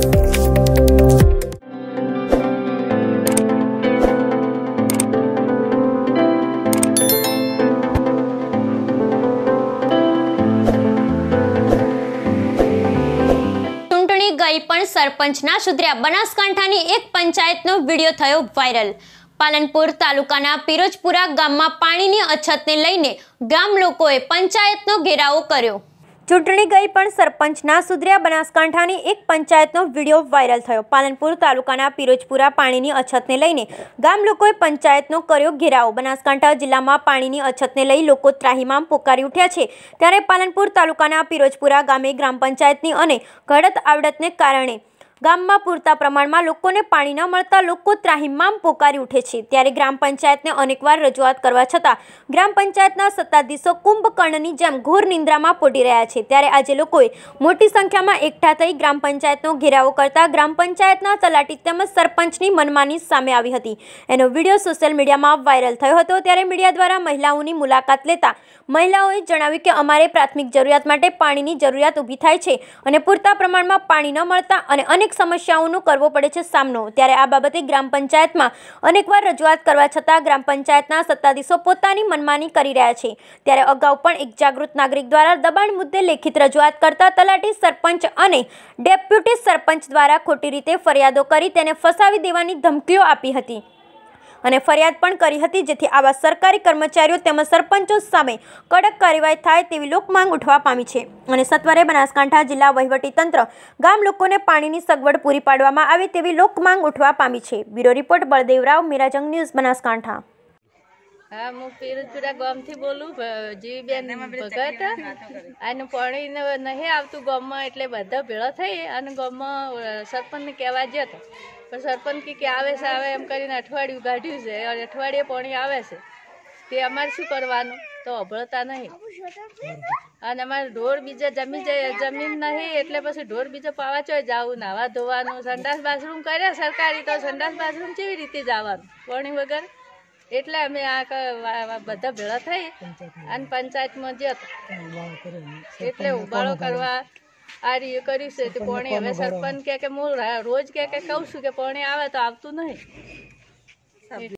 ગઈ પણ સરપંચના સુધર્યા બનાસકાંઠાની એક પંચાયતનો વિડીયો થયો વાયરલ પાલનપુર તાલુકાના પિરોજપુરા ગામમાં પાણીની અછતને લઈને ગામ લોકોએ પંચાયતનો ઘેરાવો કર્યો ચૂંટણી ગઈ પણ સરપંચના સુધર્યા બનાસકાંઠાની એક પંચાયતનો વિડીયો વાયરલ થયો પાલનપુર તાલુકાના પિરોજપુરા પાણીની અછતને લઈને ગામ લોકોએ પંચાયતનો કર્યો ઘેરાવો બનાસકાંઠા જિલ્લામાં પાણીની અછતને લઈ લોકો ત્રાહીમામ પોકારી ઉઠ્યા છે ત્યારે પાલનપુર તાલુકાના પિરોજપુરા ગામે ગ્રામ પંચાયતની અને ઘડત આવડતને કારણે ગામમાં પૂરતા પ્રમાણમાં લોકોને પાણી ન મળતા લોકો ત્રાહિમામ પોકારી ઉઠે છે ત્યારે ગ્રામ પંચાયતને અનેકવાર રજૂઆત કરવા છતાં ગ્રામ પંચાયતના સત્તાધીશો કુંભકર્ણની જેમ ઘોર નિંદ્રામાં પોટી રહ્યા છે ત્યારે આજે લોકોએ મોટી સંખ્યામાં એકઠા થઈ ગ્રામ પંચાયતનો ઘેરાવો કરતા ગ્રામ પંચાયતના તલાટી તેમજ સરપંચની મનમાની સામે આવી હતી એનો વિડીયો સોશિયલ મીડિયામાં વાયરલ થયો હતો ત્યારે મીડિયા દ્વારા મહિલાઓની મુલાકાત લેતા મહિલાઓએ જણાવ્યું કે અમારે પ્રાથમિક જરૂરિયાત માટે પાણીની જરૂરિયાત ઊભી થાય છે અને પૂરતા પ્રમાણમાં પાણી ન મળતા અને અનેક અનેક સમસ્યાઓનો કરવો પડે છે સામનો ત્યારે આ બાબતે ગ્રામ પંચાયતમાં અનેકવાર રજૂઆત કરવા છતાં ગ્રામ પંચાયતના સત્તાધીશો પોતાની મનમાની કરી રહ્યા છે ત્યારે અગાઉ પણ એક જાગૃત નાગરિક દ્વારા દબાણ મુદ્દે લેખિત રજૂઆત કરતા તલાટી સરપંચ અને ડેપ્યુટી સરપંચ દ્વારા ખોટી રીતે ફરિયાદો કરી તેને ફસાવી દેવાની ધમકીઓ આપી હતી અને ફરિયાદ પણ કરી હતી જેથી આવા સરકારી કર્મચારીઓ તેમજ સરપંચો સામે કડક કાર્યવાહી થાય તેવી લોકમાંગ ઉઠવા પામી છે અને સત્વરે બનાસકાંઠા જિલ્લા વહીવટીતંત્ર ગામ લોકોને પાણીની સગવડ પૂરી પાડવામાં આવે તેવી લોકમાંગ ઉઠવા પામી છે બ્યુરો રિપોર્ટ બળદેવરાવ મિરાજંગ ન્યૂઝ બનાસકાંઠા હા હું પીરજપુરા થી બોલું જીવીબેન ભગત અને પાણી નહીં આવતું ગામમાં એટલે બધા ભેળા થઈ અને ગામમાં સરપંચને કહેવા જતા પણ સરપંચ કે આવે છે આવે એમ કરીને અઠવાડિયું કાઢ્યું છે અને અઠવાડિયે પાણી આવે છે તે અમારે શું કરવાનું તો અભળતા નહીં અને અમારે ઢોર બીજા જમી જાય જમીન નહીં એટલે પછી ઢોર બીજા પાવા ચોય જવું નાવા ધોવાનું સંડાસ બાથરૂમ કર્યા સરકારી તો સંડાસ બાથરૂમ કેવી રીતે જવાનું પાણી વગર એટલે અમે આ બધા ભેળા થઈ અને પંચાયતમાં જતા એટલે ઉબાળો કરવા આ રીતે કર્યું છે તે કોણે હવે સરપંચ કે હું રોજ કે કે છું કે કોણે આવે તો આવતું નહીં